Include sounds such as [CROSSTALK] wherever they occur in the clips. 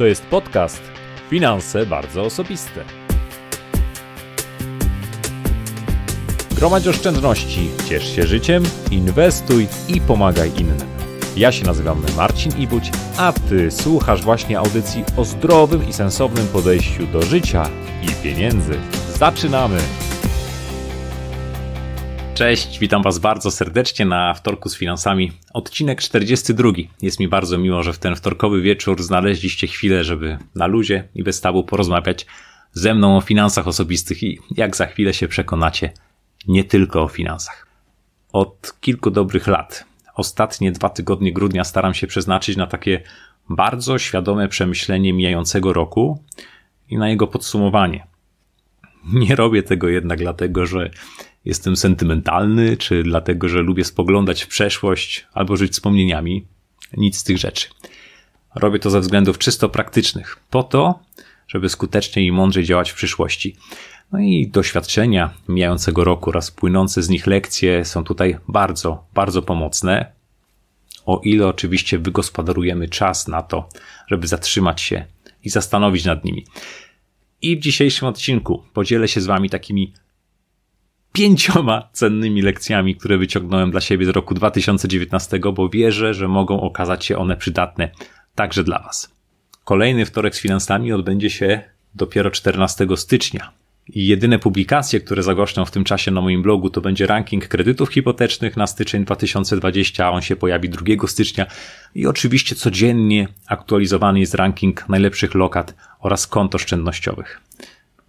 To jest podcast Finanse bardzo osobiste. Gromadź oszczędności, ciesz się życiem, inwestuj i pomagaj innym. Ja się nazywam Marcin Ibuć, a Ty słuchasz właśnie audycji o zdrowym i sensownym podejściu do życia i pieniędzy. Zaczynamy! Cześć, witam Was bardzo serdecznie na wtorku z finansami. Odcinek 42. Jest mi bardzo miło, że w ten wtorkowy wieczór znaleźliście chwilę, żeby na luzie i bez tabu porozmawiać ze mną o finansach osobistych i jak za chwilę się przekonacie, nie tylko o finansach. Od kilku dobrych lat, ostatnie dwa tygodnie grudnia staram się przeznaczyć na takie bardzo świadome przemyślenie mijającego roku i na jego podsumowanie. Nie robię tego jednak dlatego, że jestem sentymentalny, czy dlatego, że lubię spoglądać w przeszłość albo żyć wspomnieniami. Nic z tych rzeczy. Robię to ze względów czysto praktycznych, po to, żeby skutecznie i mądrzej działać w przyszłości. No i doświadczenia mijającego roku oraz płynące z nich lekcje są tutaj bardzo, bardzo pomocne. O ile oczywiście wygospodarujemy czas na to, żeby zatrzymać się i zastanowić nad nimi. I w dzisiejszym odcinku podzielę się z Wami takimi pięcioma cennymi lekcjami, które wyciągnąłem dla siebie z roku 2019, bo wierzę, że mogą okazać się one przydatne także dla Was. Kolejny wtorek z finansami odbędzie się dopiero 14 stycznia. I jedyne publikacje, które zagoszczę w tym czasie na moim blogu, to będzie ranking kredytów hipotecznych na styczeń 2020, a on się pojawi 2 stycznia. I oczywiście codziennie aktualizowany jest ranking najlepszych lokat oraz kont oszczędnościowych.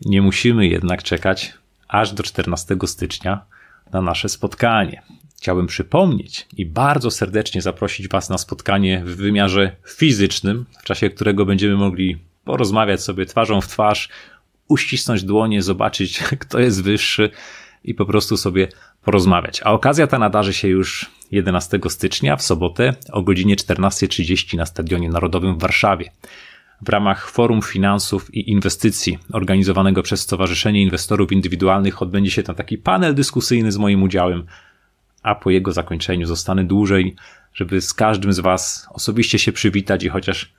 Nie musimy jednak czekać aż do 14 stycznia na nasze spotkanie. Chciałbym przypomnieć i bardzo serdecznie zaprosić Was na spotkanie w wymiarze fizycznym, w czasie którego będziemy mogli porozmawiać sobie twarzą w twarz, uścisnąć dłonie, zobaczyć, [LAUGHS] kto jest wyższy i po prostu sobie porozmawiać. A okazja ta nadarzy się już 11 stycznia w sobotę o godzinie 14.30 na Stadionie Narodowym w Warszawie w ramach Forum Finansów i Inwestycji organizowanego przez Stowarzyszenie Inwestorów Indywidualnych odbędzie się tam taki panel dyskusyjny z moim udziałem, a po jego zakończeniu zostanę dłużej, żeby z każdym z Was osobiście się przywitać i chociaż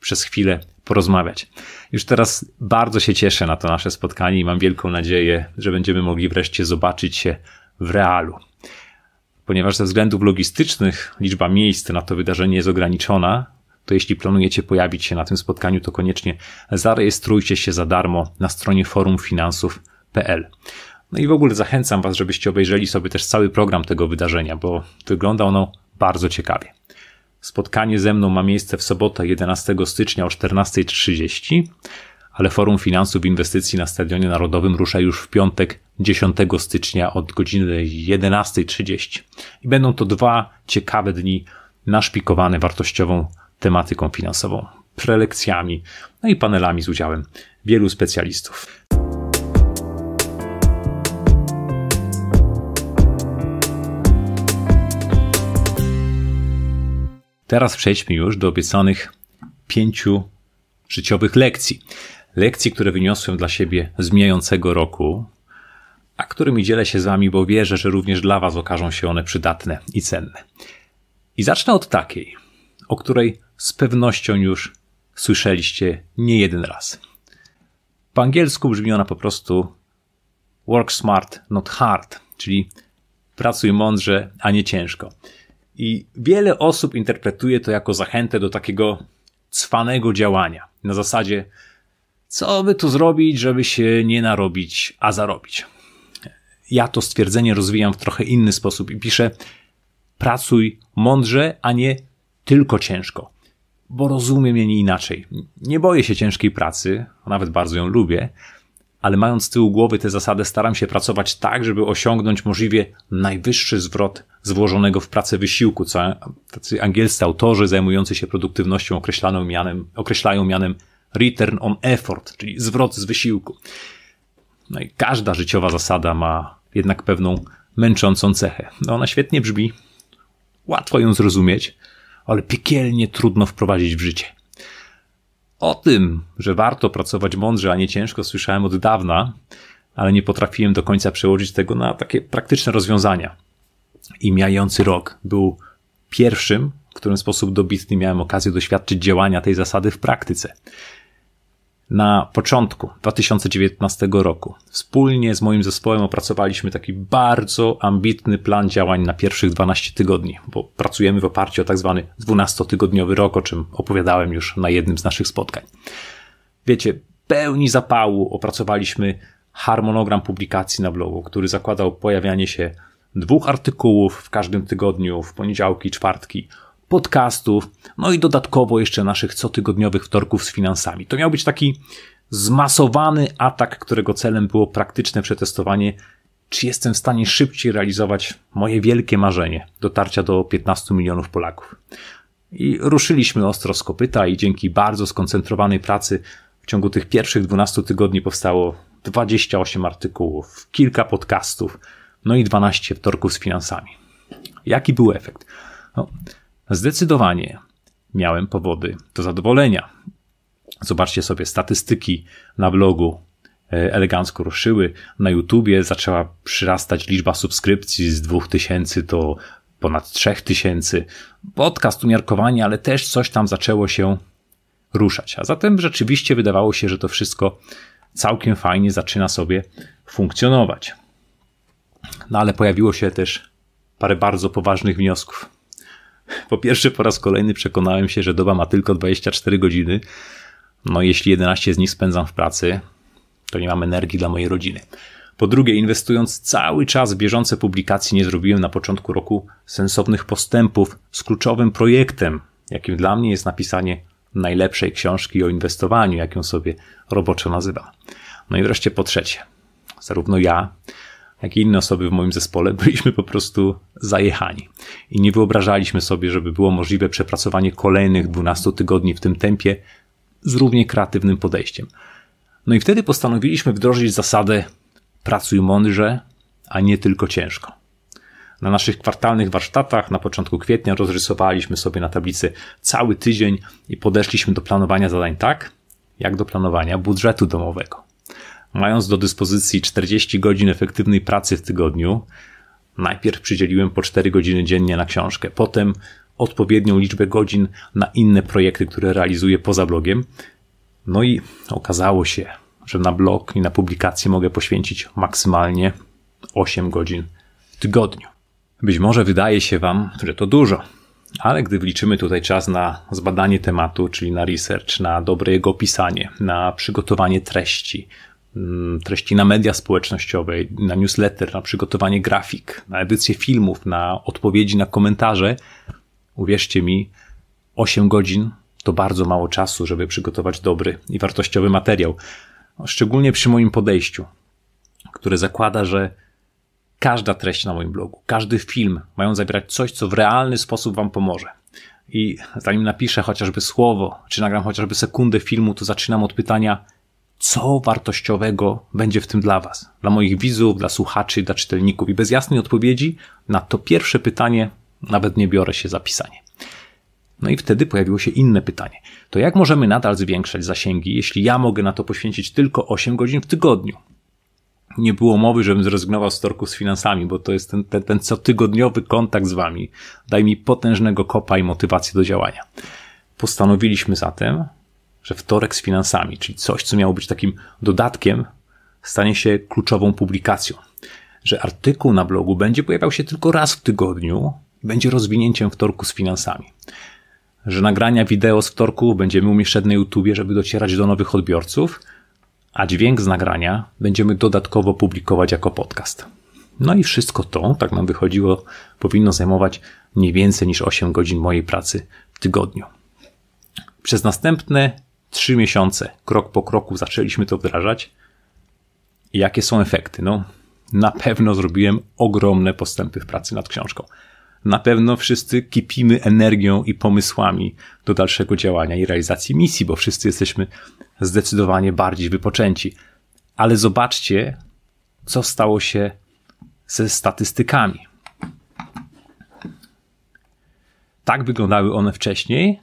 przez chwilę porozmawiać. Już teraz bardzo się cieszę na to nasze spotkanie i mam wielką nadzieję, że będziemy mogli wreszcie zobaczyć się w realu. Ponieważ ze względów logistycznych liczba miejsc na to wydarzenie jest ograniczona, to jeśli planujecie pojawić się na tym spotkaniu, to koniecznie zarejestrujcie się za darmo na stronie forumfinansów.pl. No i w ogóle zachęcam Was, żebyście obejrzeli sobie też cały program tego wydarzenia, bo wygląda ono bardzo ciekawie. Spotkanie ze mną ma miejsce w sobotę 11 stycznia o 14.30, ale Forum Finansów i Inwestycji na Stadionie Narodowym rusza już w piątek 10 stycznia od godziny 11.30. I będą to dwa ciekawe dni naszpikowane wartościową tematyką finansową, prelekcjami, no i panelami z udziałem wielu specjalistów. Teraz przejdźmy już do obiecanych pięciu życiowych lekcji. Lekcji, które wyniosłem dla siebie z mijającego roku, a którymi dzielę się z Wami, bo wierzę, że również dla Was okażą się one przydatne i cenne. I zacznę od takiej, o której z pewnością już słyszeliście nie jeden raz. Po angielsku brzmi ona po prostu work smart, not hard, czyli pracuj mądrze, a nie ciężko. I wiele osób interpretuje to jako zachętę do takiego cwanego działania. Na zasadzie, co by tu zrobić, żeby się nie narobić, a zarobić. Ja to stwierdzenie rozwijam w trochę inny sposób i piszę: pracuj mądrze, a nie tylko ciężko bo rozumiem je nie inaczej. Nie boję się ciężkiej pracy, a nawet bardzo ją lubię, ale mając z tyłu głowy tę zasadę, staram się pracować tak, żeby osiągnąć możliwie najwyższy zwrot z włożonego w pracę wysiłku, co tacy angielscy autorzy zajmujący się produktywnością określaną mianem, określają mianem return on effort, czyli zwrot z wysiłku. No i każda życiowa zasada ma jednak pewną męczącą cechę. No ona świetnie brzmi, łatwo ją zrozumieć, ale piekielnie trudno wprowadzić w życie. O tym, że warto pracować mądrze, a nie ciężko, słyszałem od dawna, ale nie potrafiłem do końca przełożyć tego na takie praktyczne rozwiązania. I mijający rok był pierwszym, w którym w sposób dobitny miałem okazję doświadczyć działania tej zasady w praktyce. Na początku 2019 roku wspólnie z moim zespołem opracowaliśmy taki bardzo ambitny plan działań na pierwszych 12 tygodni, bo pracujemy w oparciu o tak zwany 12-tygodniowy rok, o czym opowiadałem już na jednym z naszych spotkań. Wiecie, pełni zapału opracowaliśmy harmonogram publikacji na blogu, który zakładał pojawianie się dwóch artykułów w każdym tygodniu, w poniedziałki, czwartki, podcastów, no i dodatkowo jeszcze naszych cotygodniowych wtorków z finansami. To miał być taki zmasowany atak, którego celem było praktyczne przetestowanie, czy jestem w stanie szybciej realizować moje wielkie marzenie dotarcia do 15 milionów Polaków. I ruszyliśmy ostro z kopyta i dzięki bardzo skoncentrowanej pracy w ciągu tych pierwszych 12 tygodni powstało 28 artykułów, kilka podcastów, no i 12 wtorków z finansami. Jaki był efekt? No, Zdecydowanie miałem powody do zadowolenia. Zobaczcie sobie statystyki na blogu. E, elegancko ruszyły. Na YouTubie zaczęła przyrastać liczba subskrypcji z 2000 do ponad 3000. Podcast umiarkowanie, ale też coś tam zaczęło się ruszać. A zatem rzeczywiście wydawało się, że to wszystko całkiem fajnie zaczyna sobie funkcjonować. No ale pojawiło się też parę bardzo poważnych wniosków. Po pierwsze, po raz kolejny przekonałem się, że doba ma tylko 24 godziny. No, jeśli 11 z nich spędzam w pracy, to nie mam energii dla mojej rodziny. Po drugie, inwestując cały czas w bieżące publikacje, nie zrobiłem na początku roku sensownych postępów z kluczowym projektem, jakim dla mnie jest napisanie najlepszej książki o inwestowaniu, jaką sobie roboczo nazywa. No i wreszcie po trzecie, zarówno ja, jak i inne osoby w moim zespole, byliśmy po prostu zajechani. I nie wyobrażaliśmy sobie, żeby było możliwe przepracowanie kolejnych 12 tygodni w tym tempie z równie kreatywnym podejściem. No i wtedy postanowiliśmy wdrożyć zasadę pracuj mądrze, a nie tylko ciężko. Na naszych kwartalnych warsztatach na początku kwietnia rozrysowaliśmy sobie na tablicy cały tydzień i podeszliśmy do planowania zadań tak, jak do planowania budżetu domowego. Mając do dyspozycji 40 godzin efektywnej pracy w tygodniu, najpierw przydzieliłem po 4 godziny dziennie na książkę, potem odpowiednią liczbę godzin na inne projekty, które realizuję poza blogiem. No i okazało się, że na blog i na publikację mogę poświęcić maksymalnie 8 godzin w tygodniu. Być może wydaje się Wam, że to dużo, ale gdy wliczymy tutaj czas na zbadanie tematu, czyli na research, na dobre jego opisanie, na przygotowanie treści, Mm, treści na media społecznościowe, na newsletter, na przygotowanie grafik, na edycję filmów, na odpowiedzi, na komentarze. Uwierzcie mi, 8 godzin to bardzo mało czasu, żeby przygotować dobry i wartościowy materiał. Szczególnie przy moim podejściu, które zakłada, że każda treść na moim blogu, każdy film mają zawierać coś, co w realny sposób Wam pomoże. I zanim napiszę chociażby słowo, czy nagram chociażby sekundę filmu, to zaczynam od pytania – co wartościowego będzie w tym dla Was, dla moich widzów, dla słuchaczy, dla czytelników. I bez jasnej odpowiedzi na to pierwsze pytanie nawet nie biorę się za pisanie. No i wtedy pojawiło się inne pytanie. To jak możemy nadal zwiększać zasięgi, jeśli ja mogę na to poświęcić tylko 8 godzin w tygodniu? Nie było mowy, żebym zrezygnował z torku z finansami, bo to jest ten, ten, ten cotygodniowy kontakt z wami. Daj mi potężnego kopa i motywację do działania. Postanowiliśmy zatem, że wtorek z finansami, czyli coś, co miało być takim dodatkiem, stanie się kluczową publikacją. Że artykuł na blogu będzie pojawiał się tylko raz w tygodniu i będzie rozwinięciem wtorku z finansami. Że nagrania wideo z wtorku będziemy umieszczać na YouTube, żeby docierać do nowych odbiorców, a dźwięk z nagrania będziemy dodatkowo publikować jako podcast. No i wszystko to, tak nam wychodziło, powinno zajmować nie więcej niż 8 godzin mojej pracy w tygodniu. Przez następne trzy miesiące, krok po kroku zaczęliśmy to wdrażać. I jakie są efekty? No, na pewno zrobiłem ogromne postępy w pracy nad książką. Na pewno wszyscy kipimy energią i pomysłami do dalszego działania i realizacji misji, bo wszyscy jesteśmy zdecydowanie bardziej wypoczęci. Ale zobaczcie, co stało się ze statystykami. Tak wyglądały one wcześniej,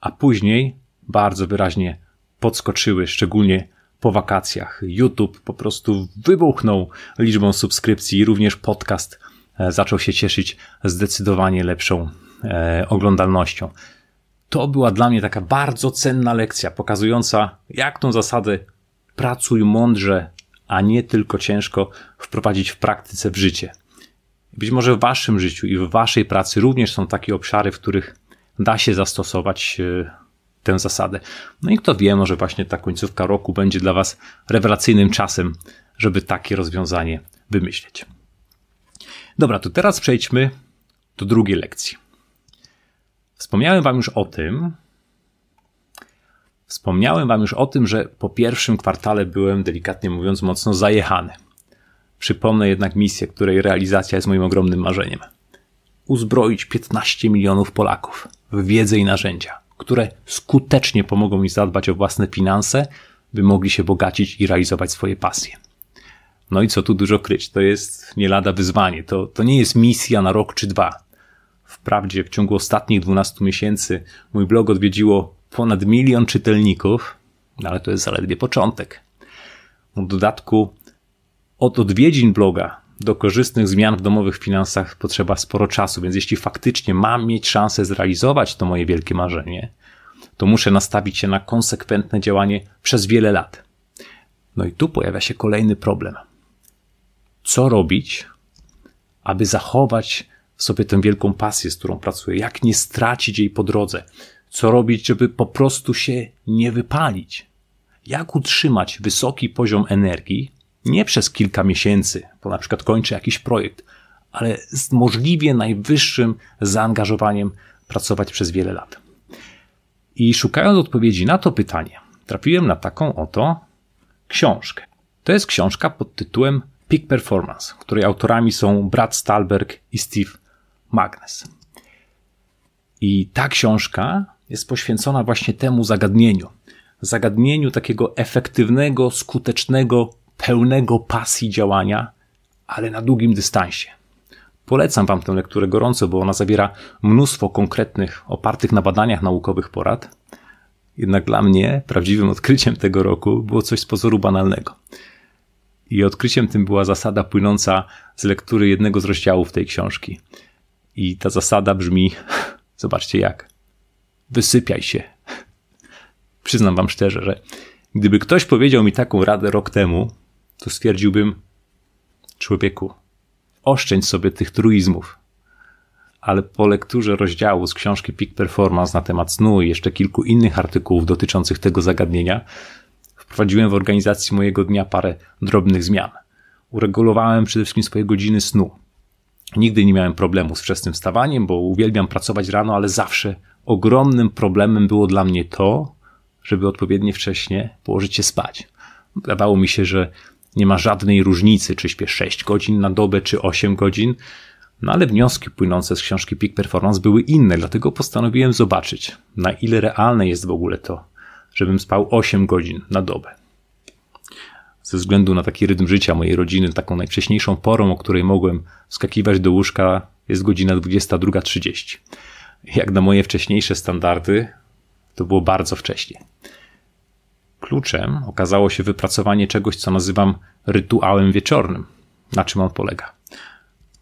a później bardzo wyraźnie podskoczyły, szczególnie po wakacjach. YouTube po prostu wybuchnął liczbą subskrypcji, również podcast e, zaczął się cieszyć zdecydowanie lepszą e, oglądalnością. To była dla mnie taka bardzo cenna lekcja, pokazująca, jak tą zasadę pracuj mądrze, a nie tylko ciężko wprowadzić w praktyce w życie. Być może w waszym życiu i w waszej pracy również są takie obszary, w których da się zastosować e, tę zasadę. No i kto wie, może właśnie ta końcówka roku będzie dla Was rewelacyjnym czasem, żeby takie rozwiązanie wymyślić. Dobra, to teraz przejdźmy do drugiej lekcji. Wspomniałem Wam już o tym, wspomniałem Wam już o tym, że po pierwszym kwartale byłem delikatnie mówiąc mocno zajechany. Przypomnę jednak misję, której realizacja jest moim ogromnym marzeniem. Uzbroić 15 milionów Polaków w wiedzę i narzędzia które skutecznie pomogą mi zadbać o własne finanse, by mogli się bogacić i realizować swoje pasje. No i co tu dużo kryć, to jest nie lada wyzwanie, to, to nie jest misja na rok czy dwa. Wprawdzie w ciągu ostatnich 12 miesięcy mój blog odwiedziło ponad milion czytelników, no ale to jest zaledwie początek. W dodatku od odwiedzin bloga do korzystnych zmian w domowych finansach potrzeba sporo czasu, więc jeśli faktycznie mam mieć szansę zrealizować to moje wielkie marzenie, to muszę nastawić się na konsekwentne działanie przez wiele lat. No i tu pojawia się kolejny problem. Co robić, aby zachować sobie tę wielką pasję, z którą pracuję? Jak nie stracić jej po drodze? Co robić, żeby po prostu się nie wypalić? Jak utrzymać wysoki poziom energii, nie przez kilka miesięcy, bo na przykład kończy jakiś projekt, ale z możliwie najwyższym zaangażowaniem pracować przez wiele lat. I szukając odpowiedzi na to pytanie, trafiłem na taką oto książkę. To jest książka pod tytułem Peak Performance, której autorami są Brad Stalberg i Steve Magnus. I ta książka jest poświęcona właśnie temu zagadnieniu. Zagadnieniu takiego efektywnego, skutecznego pełnego pasji działania, ale na długim dystansie. Polecam Wam tę lekturę gorąco, bo ona zawiera mnóstwo konkretnych, opartych na badaniach naukowych porad. Jednak dla mnie prawdziwym odkryciem tego roku było coś z pozoru banalnego. I odkryciem tym była zasada płynąca z lektury jednego z rozdziałów tej książki. I ta zasada brzmi, [LAUGHS] zobaczcie jak, wysypiaj się. Przyznam Wam szczerze, że gdyby ktoś powiedział mi taką radę rok temu, to stwierdziłbym, człowieku, oszczędź sobie tych truizmów. Ale po lekturze rozdziału z książki Peak Performance na temat snu i jeszcze kilku innych artykułów dotyczących tego zagadnienia, wprowadziłem w organizacji mojego dnia parę drobnych zmian. Uregulowałem przede wszystkim swoje godziny snu. Nigdy nie miałem problemu z wczesnym wstawaniem, bo uwielbiam pracować rano, ale zawsze ogromnym problemem było dla mnie to, żeby odpowiednio wcześnie położyć się spać. Wydawało mi się, że nie ma żadnej różnicy, czy śpię 6 godzin na dobę, czy 8 godzin. No ale wnioski płynące z książki Peak Performance były inne, dlatego postanowiłem zobaczyć, na ile realne jest w ogóle to, żebym spał 8 godzin na dobę. Ze względu na taki rytm życia mojej rodziny, taką najwcześniejszą porą, o której mogłem skakiwać do łóżka, jest godzina 22.30. Jak na moje wcześniejsze standardy, to było bardzo wcześnie. Kluczem okazało się wypracowanie czegoś, co nazywam rytuałem wieczornym. Na czym on polega?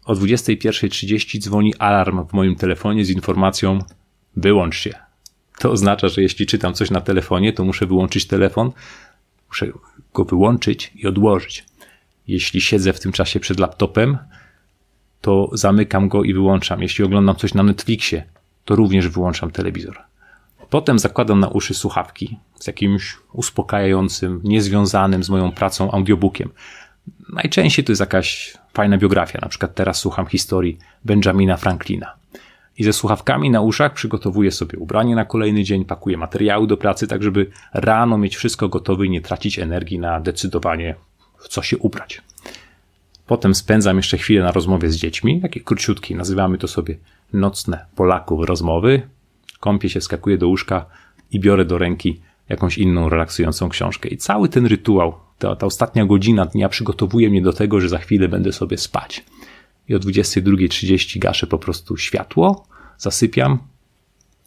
O 21.30 dzwoni alarm w moim telefonie z informacją: wyłącz się. To oznacza, że jeśli czytam coś na telefonie, to muszę wyłączyć telefon, muszę go wyłączyć i odłożyć. Jeśli siedzę w tym czasie przed laptopem, to zamykam go i wyłączam. Jeśli oglądam coś na Netflixie, to również wyłączam telewizor. Potem zakładam na uszy słuchawki z jakimś uspokajającym, niezwiązanym z moją pracą audiobookiem. Najczęściej to jest jakaś fajna biografia, na przykład teraz słucham historii Benjamina Franklina. I ze słuchawkami na uszach przygotowuję sobie ubranie na kolejny dzień, pakuję materiały do pracy, tak żeby rano mieć wszystko gotowe i nie tracić energii na decydowanie, w co się ubrać. Potem spędzam jeszcze chwilę na rozmowie z dziećmi, takie króciutkie, nazywamy to sobie nocne Polaków rozmowy kąpię się, skakuję do łóżka i biorę do ręki jakąś inną relaksującą książkę. I cały ten rytuał, ta, ta ostatnia godzina dnia przygotowuje mnie do tego, że za chwilę będę sobie spać. I o 22.30 gaszę po prostu światło, zasypiam,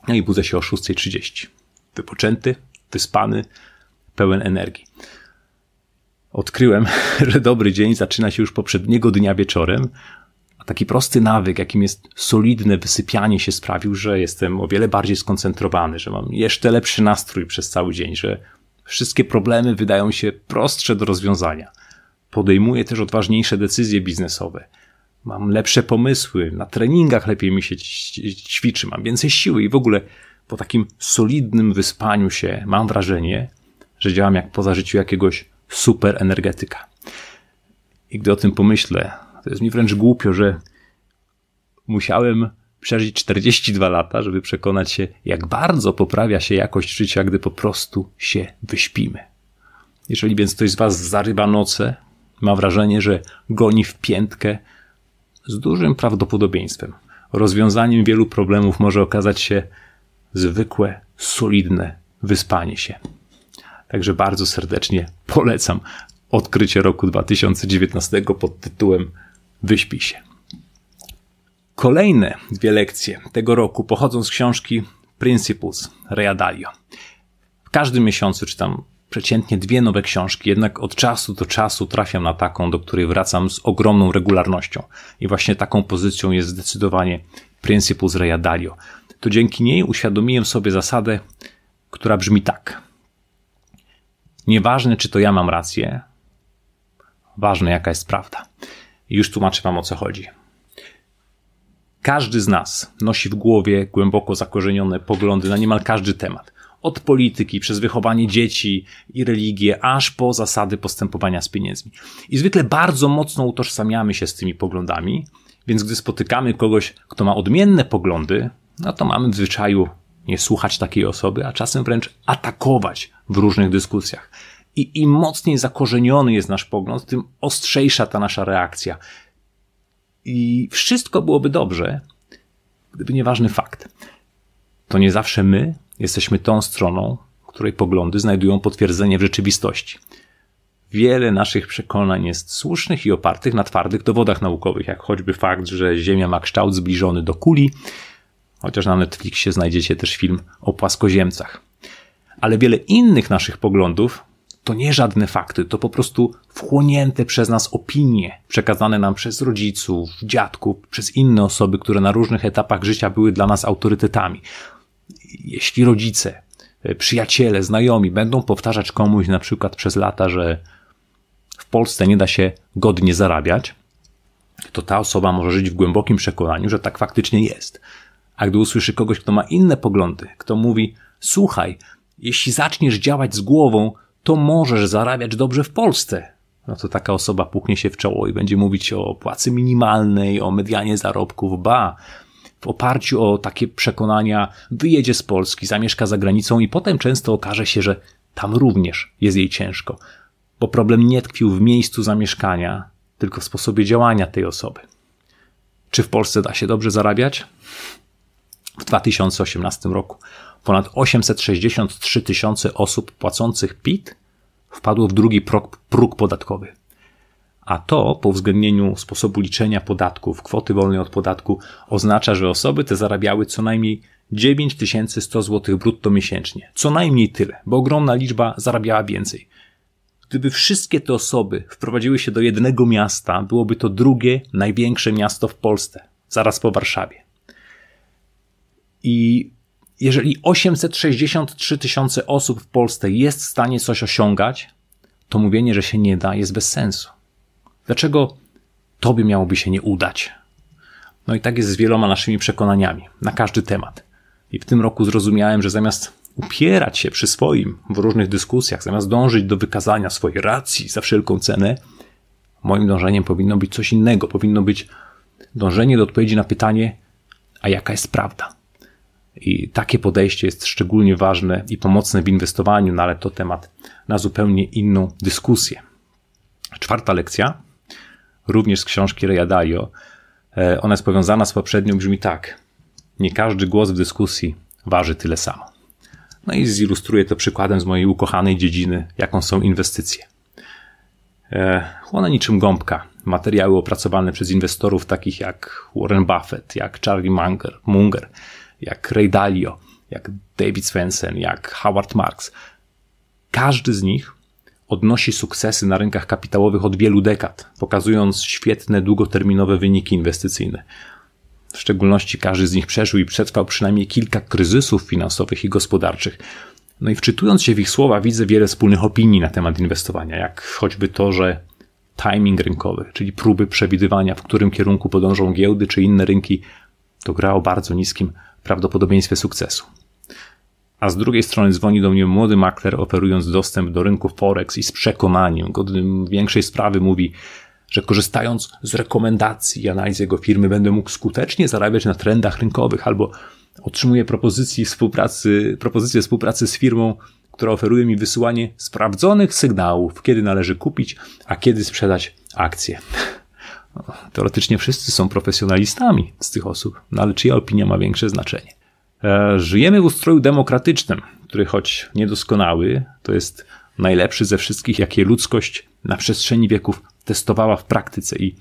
no i budzę się o 6.30. Wypoczęty, wyspany, pełen energii. Odkryłem, [LAUGHS] że dobry dzień zaczyna się już poprzedniego dnia wieczorem, taki prosty nawyk, jakim jest solidne wysypianie się sprawił, że jestem o wiele bardziej skoncentrowany, że mam jeszcze lepszy nastrój przez cały dzień, że wszystkie problemy wydają się prostsze do rozwiązania. Podejmuję też odważniejsze decyzje biznesowe. Mam lepsze pomysły, na treningach lepiej mi się ćwiczy, mam więcej siły i w ogóle po takim solidnym wyspaniu się mam wrażenie, że działam jak po zażyciu jakiegoś super energetyka. I gdy o tym pomyślę, to jest mi wręcz głupio, że musiałem przeżyć 42 lata, żeby przekonać się, jak bardzo poprawia się jakość życia, gdy po prostu się wyśpimy. Jeżeli więc ktoś z Was zaryba noce, ma wrażenie, że goni w piętkę, z dużym prawdopodobieństwem rozwiązaniem wielu problemów może okazać się zwykłe, solidne wyspanie się. Także bardzo serdecznie polecam odkrycie roku 2019 pod tytułem wyśpi się. Kolejne dwie lekcje tego roku pochodzą z książki Principles Rea Dalio. W każdym miesiącu czytam przeciętnie dwie nowe książki, jednak od czasu do czasu trafiam na taką, do której wracam z ogromną regularnością. I właśnie taką pozycją jest zdecydowanie Principles Rea Dalio. To dzięki niej uświadomiłem sobie zasadę, która brzmi tak. Nieważne, czy to ja mam rację, ważne, jaka jest prawda. Już tłumaczę Wam o co chodzi. Każdy z nas nosi w głowie głęboko zakorzenione poglądy na niemal każdy temat. Od polityki, przez wychowanie dzieci i religię, aż po zasady postępowania z pieniędzmi. I zwykle bardzo mocno utożsamiamy się z tymi poglądami, więc gdy spotykamy kogoś, kto ma odmienne poglądy, no to mamy w zwyczaju nie słuchać takiej osoby, a czasem wręcz atakować w różnych dyskusjach. I im mocniej zakorzeniony jest nasz pogląd, tym ostrzejsza ta nasza reakcja. I wszystko byłoby dobrze, gdyby nieważny fakt. To nie zawsze my jesteśmy tą stroną, której poglądy znajdują potwierdzenie w rzeczywistości. Wiele naszych przekonań jest słusznych i opartych na twardych dowodach naukowych, jak choćby fakt, że Ziemia ma kształt zbliżony do kuli, chociaż na Netflixie znajdziecie też film o płaskoziemcach. Ale wiele innych naszych poglądów to nie żadne fakty, to po prostu wchłonięte przez nas opinie przekazane nam przez rodziców, dziadków, przez inne osoby, które na różnych etapach życia były dla nas autorytetami. Jeśli rodzice, e, przyjaciele, znajomi będą powtarzać komuś na przykład przez lata, że w Polsce nie da się godnie zarabiać, to ta osoba może żyć w głębokim przekonaniu, że tak faktycznie jest. A gdy usłyszy kogoś, kto ma inne poglądy, kto mówi: Słuchaj, jeśli zaczniesz działać z głową, to możesz zarabiać dobrze w Polsce. No to taka osoba puknie się w czoło i będzie mówić o płacy minimalnej, o medianie zarobków, ba. W oparciu o takie przekonania wyjedzie z Polski, zamieszka za granicą i potem często okaże się, że tam również jest jej ciężko, bo problem nie tkwił w miejscu zamieszkania, tylko w sposobie działania tej osoby. Czy w Polsce da się dobrze zarabiać? W 2018 roku ponad 863 tysiące osób płacących PIT wpadło w drugi próg, próg podatkowy. A to po uwzględnieniu sposobu liczenia podatków, kwoty wolnej od podatku, oznacza, że osoby te zarabiały co najmniej 9100 zł brutto miesięcznie. Co najmniej tyle, bo ogromna liczba zarabiała więcej. Gdyby wszystkie te osoby wprowadziły się do jednego miasta, byłoby to drugie największe miasto w Polsce, zaraz po Warszawie. I jeżeli 863 tysiące osób w Polsce jest w stanie coś osiągać, to mówienie, że się nie da, jest bez sensu. Dlaczego tobie miałoby się nie udać? No i tak jest z wieloma naszymi przekonaniami na każdy temat. I w tym roku zrozumiałem, że zamiast upierać się przy swoim w różnych dyskusjach, zamiast dążyć do wykazania swojej racji za wszelką cenę, moim dążeniem powinno być coś innego. Powinno być dążenie do odpowiedzi na pytanie, a jaka jest prawda? I takie podejście jest szczególnie ważne i pomocne w inwestowaniu, no ale to temat na zupełnie inną dyskusję. Czwarta lekcja, również z książki Reya Dalio, e, ona jest powiązana z poprzednią, brzmi tak. Nie każdy głos w dyskusji waży tyle samo. No i zilustruję to przykładem z mojej ukochanej dziedziny, jaką są inwestycje. E, ona niczym gąbka. Materiały opracowane przez inwestorów takich jak Warren Buffett, jak Charlie Munger, Munger jak Ray Dalio, jak David Svensson, jak Howard Marks. Każdy z nich odnosi sukcesy na rynkach kapitałowych od wielu dekad, pokazując świetne długoterminowe wyniki inwestycyjne. W szczególności każdy z nich przeżył i przetrwał przynajmniej kilka kryzysów finansowych i gospodarczych. No i wczytując się w ich słowa, widzę wiele wspólnych opinii na temat inwestowania, jak choćby to, że timing rynkowy, czyli próby przewidywania, w którym kierunku podążą giełdy czy inne rynki, to gra o bardzo niskim prawdopodobieństwie sukcesu. A z drugiej strony dzwoni do mnie młody makler oferując dostęp do rynku Forex i z przekonaniem, godnym większej sprawy mówi, że korzystając z rekomendacji i analiz jego firmy będę mógł skutecznie zarabiać na trendach rynkowych albo otrzymuję propozycji współpracy, propozycję współpracy z firmą, która oferuje mi wysyłanie sprawdzonych sygnałów, kiedy należy kupić, a kiedy sprzedać akcje. Teoretycznie wszyscy są profesjonalistami z tych osób, no ale czyja opinia ma większe znaczenie? E, żyjemy w ustroju demokratycznym, który choć niedoskonały, to jest najlepszy ze wszystkich, jakie ludzkość na przestrzeni wieków testowała w praktyce i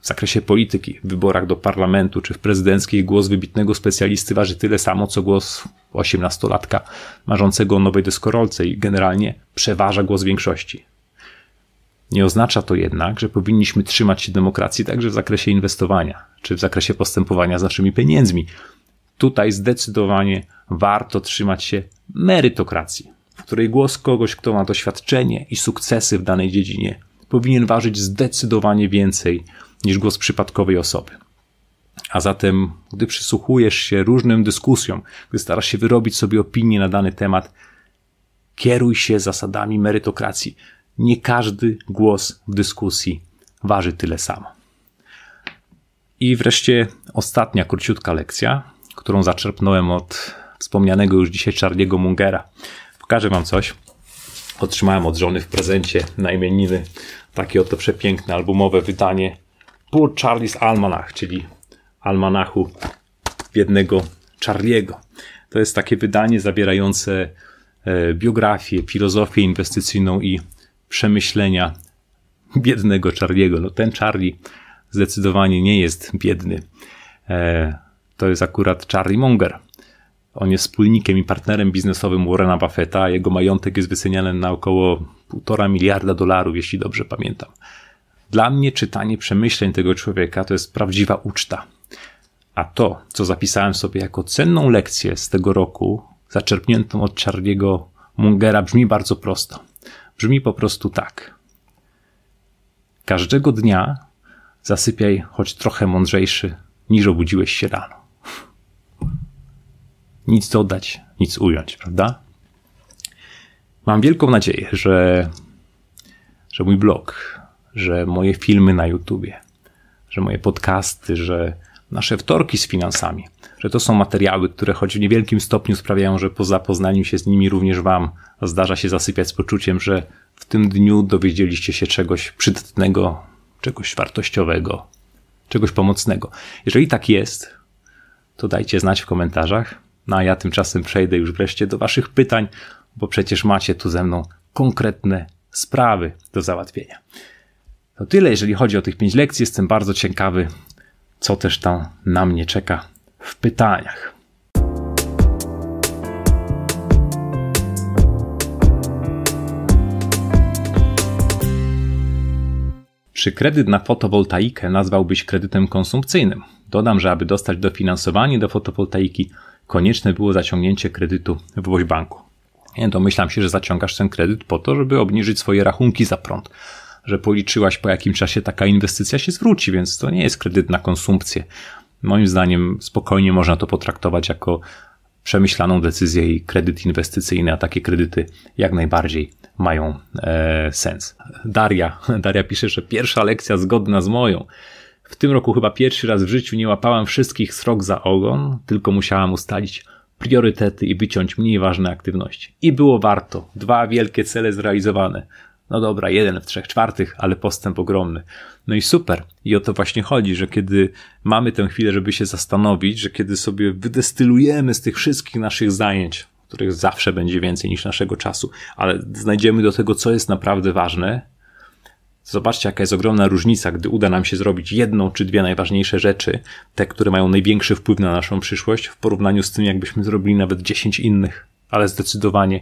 w zakresie polityki, w wyborach do parlamentu czy w prezydenckich głos wybitnego specjalisty waży tyle samo, co głos osiemnastolatka marzącego o nowej deskorolce i generalnie przeważa głos większości. Nie oznacza to jednak, że powinniśmy trzymać się demokracji także w zakresie inwestowania czy w zakresie postępowania z naszymi pieniędzmi. Tutaj zdecydowanie warto trzymać się merytokracji, w której głos kogoś, kto ma doświadczenie i sukcesy w danej dziedzinie, powinien ważyć zdecydowanie więcej niż głos przypadkowej osoby. A zatem, gdy przysłuchujesz się różnym dyskusjom, gdy starasz się wyrobić sobie opinię na dany temat, kieruj się zasadami merytokracji nie każdy głos w dyskusji waży tyle samo. I wreszcie ostatnia króciutka lekcja, którą zaczerpnąłem od wspomnianego już dzisiaj Charlie'ego Mungera. Pokażę wam coś. Otrzymałem od żony w prezencie na imieniny takie oto przepiękne albumowe wydanie Poor Charlie's Almanach, czyli almanachu biednego Charlie'ego. To jest takie wydanie zawierające e, biografię, filozofię inwestycyjną i przemyślenia biednego Charlie'ego. No ten Charlie zdecydowanie nie jest biedny. E, to jest akurat Charlie Munger. On jest wspólnikiem i partnerem biznesowym Warrena Buffetta, jego majątek jest wyceniany na około 1,5 miliarda dolarów, jeśli dobrze pamiętam. Dla mnie czytanie przemyśleń tego człowieka to jest prawdziwa uczta. A to, co zapisałem sobie jako cenną lekcję z tego roku, zaczerpniętą od Charlie'ego Mungera, brzmi bardzo prosto brzmi po prostu tak. Każdego dnia zasypiaj choć trochę mądrzejszy niż obudziłeś się rano. Nic dodać, nic ująć, prawda? Mam wielką nadzieję, że, że mój blog, że moje filmy na YouTubie, że moje podcasty, że nasze wtorki z finansami, że to są materiały, które choć w niewielkim stopniu sprawiają, że po zapoznaniu się z nimi również Wam zdarza się zasypiać z poczuciem, że w tym dniu dowiedzieliście się czegoś przydatnego, czegoś wartościowego, czegoś pomocnego. Jeżeli tak jest, to dajcie znać w komentarzach. No a ja tymczasem przejdę już wreszcie do Waszych pytań, bo przecież macie tu ze mną konkretne sprawy do załatwienia. To tyle, jeżeli chodzi o tych pięć lekcji. Jestem bardzo ciekawy, co też tam na mnie czeka w pytaniach. Czy kredyt na fotowoltaikę nazwałbyś kredytem konsumpcyjnym? Dodam, że aby dostać dofinansowanie do fotowoltaiki, konieczne było zaciągnięcie kredytu w Woźbanku. Domyślam się, że zaciągasz ten kredyt po to, żeby obniżyć swoje rachunki za prąd że policzyłaś po jakim czasie taka inwestycja się zwróci, więc to nie jest kredyt na konsumpcję. Moim zdaniem spokojnie można to potraktować jako przemyślaną decyzję i kredyt inwestycyjny, a takie kredyty jak najbardziej mają e, sens. Daria, [LAUGHS] Daria pisze, że pierwsza lekcja zgodna z moją. W tym roku chyba pierwszy raz w życiu nie łapałam wszystkich srok za ogon, tylko musiałam ustalić priorytety i wyciąć mniej ważne aktywności. I było warto. Dwa wielkie cele zrealizowane. No dobra, jeden w trzech czwartych, ale postęp ogromny. No i super. I o to właśnie chodzi, że kiedy mamy tę chwilę, żeby się zastanowić, że kiedy sobie wydestylujemy z tych wszystkich naszych zajęć, których zawsze będzie więcej niż naszego czasu, ale znajdziemy do tego, co jest naprawdę ważne, Zobaczcie, jaka jest ogromna różnica, gdy uda nam się zrobić jedną czy dwie najważniejsze rzeczy, te, które mają największy wpływ na naszą przyszłość, w porównaniu z tym, jakbyśmy zrobili nawet dziesięć innych. Ale zdecydowanie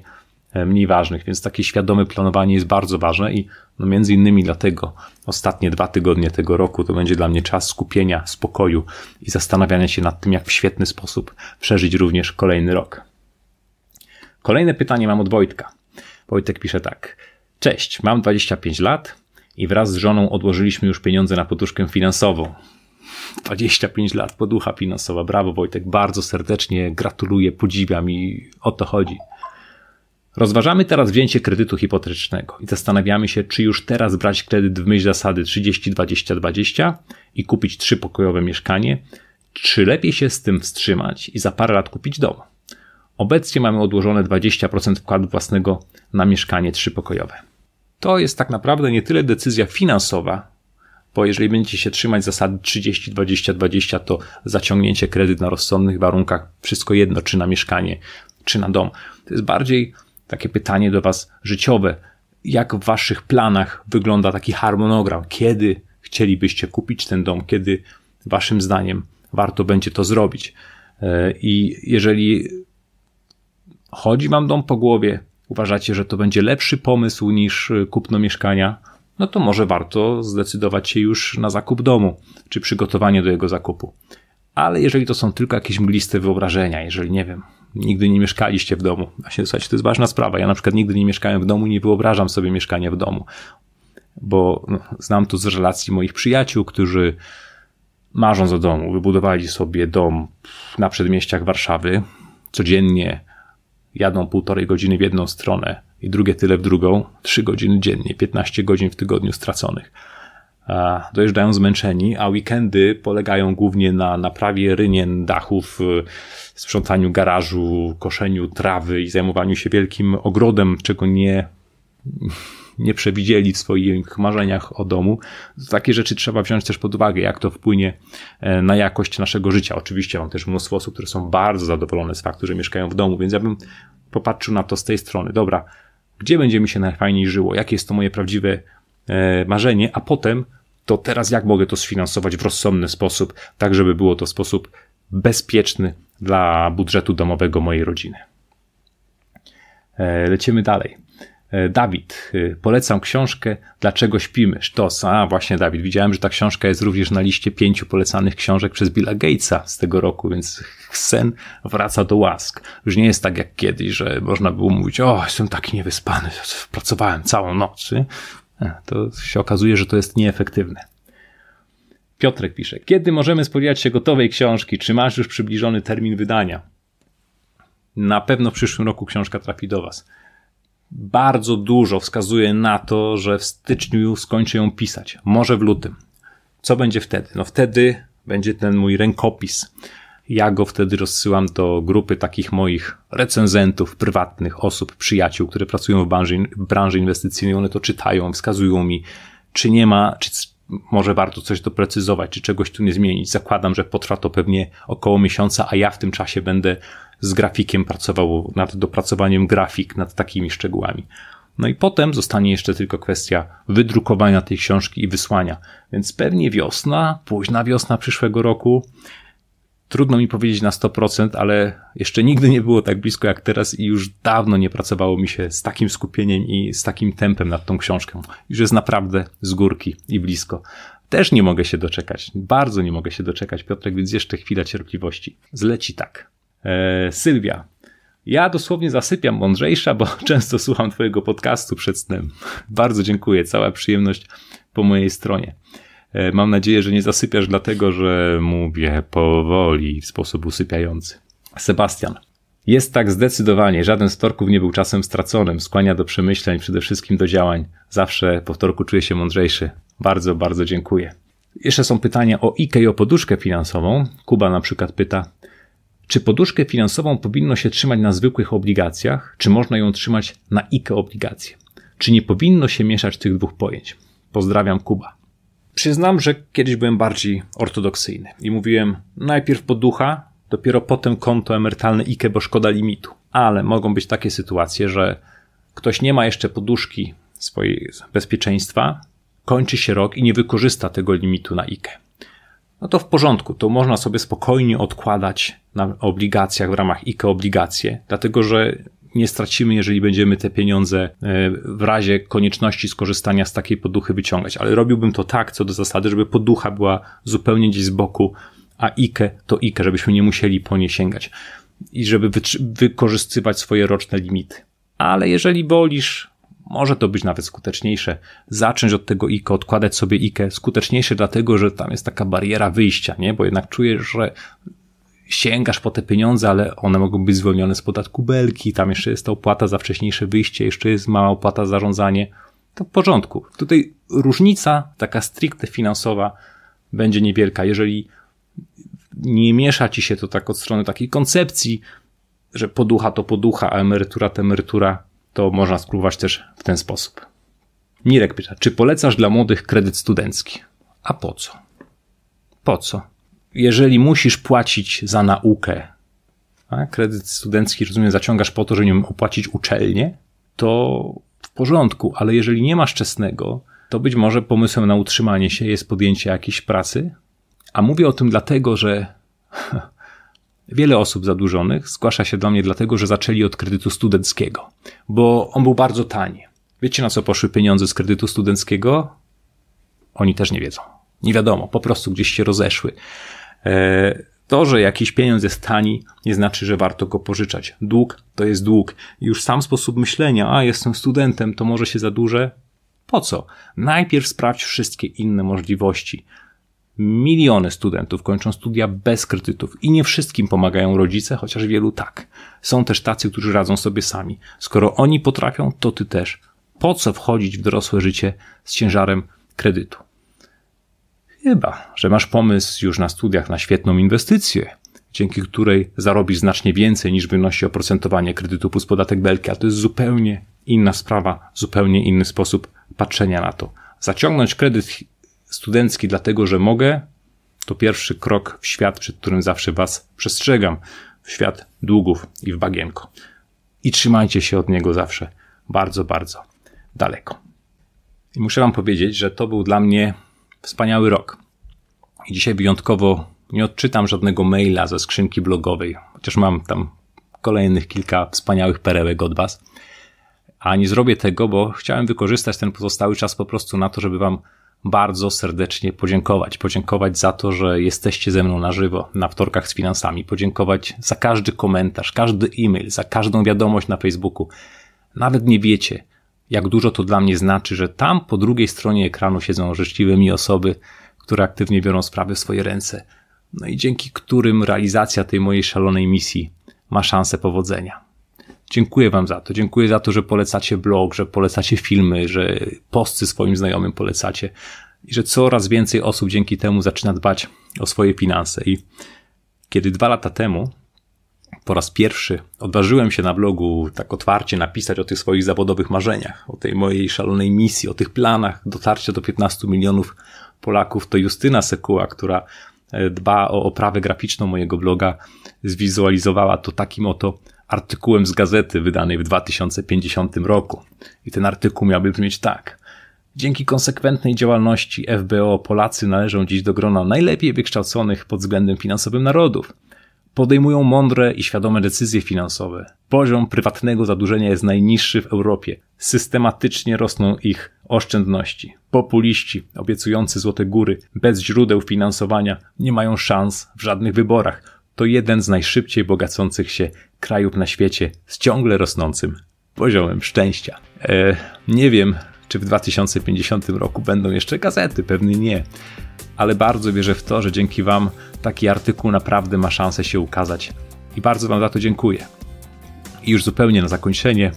E, mniej ważnych, więc takie świadome planowanie jest bardzo ważne i no między innymi dlatego ostatnie dwa tygodnie tego roku to będzie dla mnie czas skupienia, spokoju i zastanawiania się nad tym, jak w świetny sposób przeżyć również kolejny rok. Kolejne pytanie mam od Wojtka. Wojtek pisze tak. Cześć, mam 25 lat i wraz z żoną odłożyliśmy już pieniądze na poduszkę finansową. 25 lat, poducha finansowa. Brawo Wojtek, bardzo serdecznie gratuluję, podziwiam i o to chodzi. Rozważamy teraz wzięcie kredytu hipotecznego i zastanawiamy się, czy już teraz brać kredyt w myśl zasady 30-20-20 i kupić trzypokojowe mieszkanie, czy lepiej się z tym wstrzymać i za parę lat kupić dom. Obecnie mamy odłożone 20% wkładu własnego na mieszkanie trzypokojowe. To jest tak naprawdę nie tyle decyzja finansowa, bo jeżeli będziecie się trzymać zasady 30-20-20, to zaciągnięcie kredyt na rozsądnych warunkach, wszystko jedno, czy na mieszkanie, czy na dom. To jest bardziej takie pytanie do Was życiowe. Jak w Waszych planach wygląda taki harmonogram? Kiedy chcielibyście kupić ten dom? Kiedy Waszym zdaniem warto będzie to zrobić? E, I jeżeli chodzi Wam dom po głowie, uważacie, że to będzie lepszy pomysł niż e, kupno mieszkania, no to może warto zdecydować się już na zakup domu czy przygotowanie do jego zakupu. Ale jeżeli to są tylko jakieś mgliste wyobrażenia, jeżeli nie wiem, nigdy nie mieszkaliście w domu. Właśnie słuchajcie, to jest ważna sprawa. Ja na przykład nigdy nie mieszkałem w domu i nie wyobrażam sobie mieszkania w domu, bo no, znam to z relacji moich przyjaciół, którzy marzą o domu, wybudowali sobie dom na przedmieściach Warszawy, codziennie jadą półtorej godziny w jedną stronę i drugie tyle w drugą, trzy godziny dziennie, 15 godzin w tygodniu straconych dojeżdżają zmęczeni, a weekendy polegają głównie na naprawie rynien, dachów, y, sprzątaniu garażu, koszeniu trawy i zajmowaniu się wielkim ogrodem, czego nie, [LAUGHS] nie przewidzieli w swoich marzeniach o domu. Takie rzeczy trzeba wziąć też pod uwagę, jak to wpłynie e, na jakość naszego życia. Oczywiście mam też mnóstwo osób, które są bardzo zadowolone z faktu, że mieszkają w domu, więc ja bym popatrzył na to z tej strony. Dobra, gdzie będzie mi się najfajniej żyło? Jakie jest to moje prawdziwe E, marzenie, a potem to teraz jak mogę to sfinansować w rozsądny sposób, tak żeby było to w sposób bezpieczny dla budżetu domowego mojej rodziny. E, lecimy dalej. E, Dawid, polecam książkę Dlaczego śpimy? Sztos. A, właśnie Dawid, widziałem, że ta książka jest również na liście pięciu polecanych książek przez Billa Gatesa z tego roku, więc sen wraca do łask. Już nie jest tak jak kiedyś, że można było mówić, o, jestem taki niewyspany, pracowałem całą noc. To się okazuje, że to jest nieefektywne. Piotrek pisze, kiedy możemy spodziewać się gotowej książki? Czy masz już przybliżony termin wydania? Na pewno w przyszłym roku książka trafi do Was. Bardzo dużo wskazuje na to, że w styczniu skończę ją pisać, może w lutym. Co będzie wtedy? No wtedy będzie ten mój rękopis ja go wtedy rozsyłam do grupy takich moich recenzentów, prywatnych osób, przyjaciół, które pracują w branży, branży inwestycyjnej. One to czytają, wskazują mi, czy nie ma, czy może warto coś doprecyzować, czy czegoś tu nie zmienić. Zakładam, że potrwa to pewnie około miesiąca, a ja w tym czasie będę z grafikiem pracował, nad dopracowaniem grafik, nad takimi szczegółami. No i potem zostanie jeszcze tylko kwestia wydrukowania tej książki i wysłania. Więc pewnie wiosna, późna wiosna przyszłego roku, Trudno mi powiedzieć na 100%, ale jeszcze nigdy nie było tak blisko jak teraz i już dawno nie pracowało mi się z takim skupieniem i z takim tempem nad tą książką. Już jest naprawdę z górki i blisko. Też nie mogę się doczekać, bardzo nie mogę się doczekać, Piotrek, więc jeszcze chwila cierpliwości. Zleci tak. Eee, Sylwia, ja dosłownie zasypiam mądrzejsza, bo [LAUGHS] często słucham Twojego podcastu przed snem. Bardzo dziękuję, cała przyjemność po mojej stronie. E, mam nadzieję, że nie zasypiasz dlatego, że mówię powoli, w sposób usypiający. Sebastian. Jest tak zdecydowanie. Żaden z torków nie był czasem straconym. Skłania do przemyśleń, przede wszystkim do działań. Zawsze po wtorku czuję się mądrzejszy. Bardzo, bardzo dziękuję. Jeszcze są pytania o IKE i o poduszkę finansową. Kuba na przykład pyta, czy poduszkę finansową powinno się trzymać na zwykłych obligacjach, czy można ją trzymać na IKE obligacje? Czy nie powinno się mieszać tych dwóch pojęć? Pozdrawiam Kuba. Przyznam, że kiedyś byłem bardziej ortodoksyjny i mówiłem najpierw po ducha, dopiero potem konto emerytalne IKE, bo szkoda limitu. Ale mogą być takie sytuacje, że ktoś nie ma jeszcze poduszki swojej bezpieczeństwa, kończy się rok i nie wykorzysta tego limitu na IKE. No to w porządku, to można sobie spokojnie odkładać na obligacjach w ramach IKE obligacje, dlatego że nie stracimy, jeżeli będziemy te pieniądze e, w razie konieczności skorzystania z takiej poduchy wyciągać. Ale robiłbym to tak, co do zasady, żeby poducha była zupełnie gdzieś z boku, a IKE to IKE, żebyśmy nie musieli po nie sięgać i żeby wykorzystywać swoje roczne limity. Ale jeżeli bolisz, może to być nawet skuteczniejsze. Zacząć od tego IKE, odkładać sobie IKE. Skuteczniejsze dlatego, że tam jest taka bariera wyjścia, nie? Bo jednak czujesz, że sięgasz po te pieniądze, ale one mogą być zwolnione z podatku belki, tam jeszcze jest ta opłata za wcześniejsze wyjście, jeszcze jest mała opłata za zarządzanie, to w porządku. Tutaj różnica taka stricte finansowa będzie niewielka. Jeżeli nie miesza ci się to tak od strony takiej koncepcji, że poducha to poducha, a emerytura to emerytura, to można spróbować też w ten sposób. Mirek pyta, czy polecasz dla młodych kredyt studencki? A po co? Po co? jeżeli musisz płacić za naukę, a kredyt studencki, rozumiem, zaciągasz po to, żeby nim opłacić uczelnię, to w porządku, ale jeżeli nie masz czesnego, to być może pomysłem na utrzymanie się jest podjęcie jakiejś pracy. A mówię o tym dlatego, że [LAUGHS] wiele osób zadłużonych zgłasza się do mnie dlatego, że zaczęli od kredytu studenckiego, bo on był bardzo tani. Wiecie na co poszły pieniądze z kredytu studenckiego? Oni też nie wiedzą. Nie wiadomo, po prostu gdzieś się rozeszły. E, to, że jakiś pieniądz jest tani, nie znaczy, że warto go pożyczać. Dług to jest dług. Już sam sposób myślenia, a jestem studentem, to może się zadłużę. Po co? Najpierw sprawdź wszystkie inne możliwości. Miliony studentów kończą studia bez kredytów i nie wszystkim pomagają rodzice, chociaż wielu tak. Są też tacy, którzy radzą sobie sami. Skoro oni potrafią, to ty też. Po co wchodzić w dorosłe życie z ciężarem kredytu? Chyba, że masz pomysł już na studiach na świetną inwestycję, dzięki której zarobisz znacznie więcej niż wynosi oprocentowanie kredytu plus podatek belki, a to jest zupełnie inna sprawa, zupełnie inny sposób patrzenia na to. Zaciągnąć kredyt studencki dlatego, że mogę, to pierwszy krok w świat, przed którym zawsze Was przestrzegam. W świat długów i w bagienko. I trzymajcie się od niego zawsze bardzo, bardzo daleko. I muszę Wam powiedzieć, że to był dla mnie Wspaniały rok. I dzisiaj wyjątkowo nie odczytam żadnego maila ze skrzynki blogowej, chociaż mam tam kolejnych kilka wspaniałych perełek od Was. A nie zrobię tego, bo chciałem wykorzystać ten pozostały czas po prostu na to, żeby Wam bardzo serdecznie podziękować. Podziękować za to, że jesteście ze mną na żywo na wtorkach z finansami. Podziękować za każdy komentarz, każdy e-mail, za każdą wiadomość na Facebooku. Nawet nie wiecie, jak dużo to dla mnie znaczy, że tam po drugiej stronie ekranu siedzą życzliwe mi osoby, które aktywnie biorą sprawy w swoje ręce, no i dzięki którym realizacja tej mojej szalonej misji ma szansę powodzenia. Dziękuję Wam za to. Dziękuję za to, że polecacie blog, że polecacie filmy, że posty swoim znajomym polecacie i że coraz więcej osób dzięki temu zaczyna dbać o swoje finanse. I kiedy dwa lata temu po raz pierwszy odważyłem się na blogu tak otwarcie napisać o tych swoich zawodowych marzeniach, o tej mojej szalonej misji, o tych planach dotarcia do 15 milionów Polaków, to Justyna Sekuła, która e, dba o oprawę graficzną mojego bloga, zwizualizowała to takim oto artykułem z gazety wydanej w 2050 roku. I ten artykuł miałby brzmieć tak – Dzięki konsekwentnej działalności FBO Polacy należą dziś do grona najlepiej wykształconych pod względem finansowym narodów podejmują mądre i świadome decyzje finansowe. Poziom prywatnego zadłużenia jest najniższy w Europie. Systematycznie rosną ich oszczędności. Populiści obiecujący złote góry bez źródeł finansowania nie mają szans w żadnych wyborach. To jeden z najszybciej bogacących się krajów na świecie z ciągle rosnącym poziomem szczęścia. Eee, nie wiem, czy w 2050 roku będą jeszcze gazety? Pewnie nie. Ale bardzo wierzę w to, że dzięki Wam taki artykuł naprawdę ma szansę się ukazać. I bardzo Wam za to dziękuję. I już zupełnie na zakończenie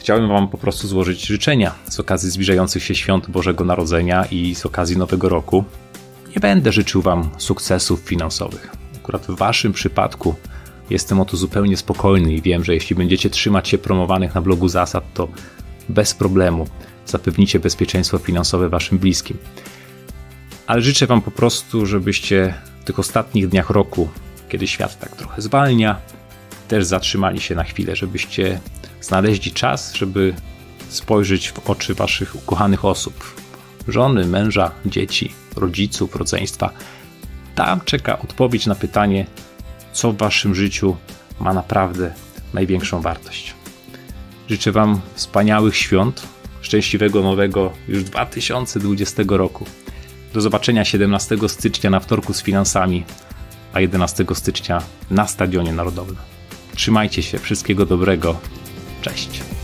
chciałem Wam po prostu złożyć życzenia z okazji zbliżających się świąt Bożego Narodzenia i z okazji Nowego Roku. Nie będę życzył Wam sukcesów finansowych. Akurat w Waszym przypadku jestem o to zupełnie spokojny i wiem, że jeśli będziecie trzymać się promowanych na blogu zasad, to bez problemu zapewnicie bezpieczeństwo finansowe waszym bliskim. Ale życzę wam po prostu, żebyście w tych ostatnich dniach roku, kiedy świat tak trochę zwalnia, też zatrzymali się na chwilę, żebyście znaleźli czas, żeby spojrzeć w oczy waszych ukochanych osób, żony, męża, dzieci, rodziców, rodzeństwa. Tam czeka odpowiedź na pytanie, co w waszym życiu ma naprawdę największą wartość. Życzę Wam wspaniałych świąt, szczęśliwego nowego już 2020 roku. Do zobaczenia 17 stycznia na wtorku z finansami, a 11 stycznia na Stadionie Narodowym. Trzymajcie się, wszystkiego dobrego. Cześć.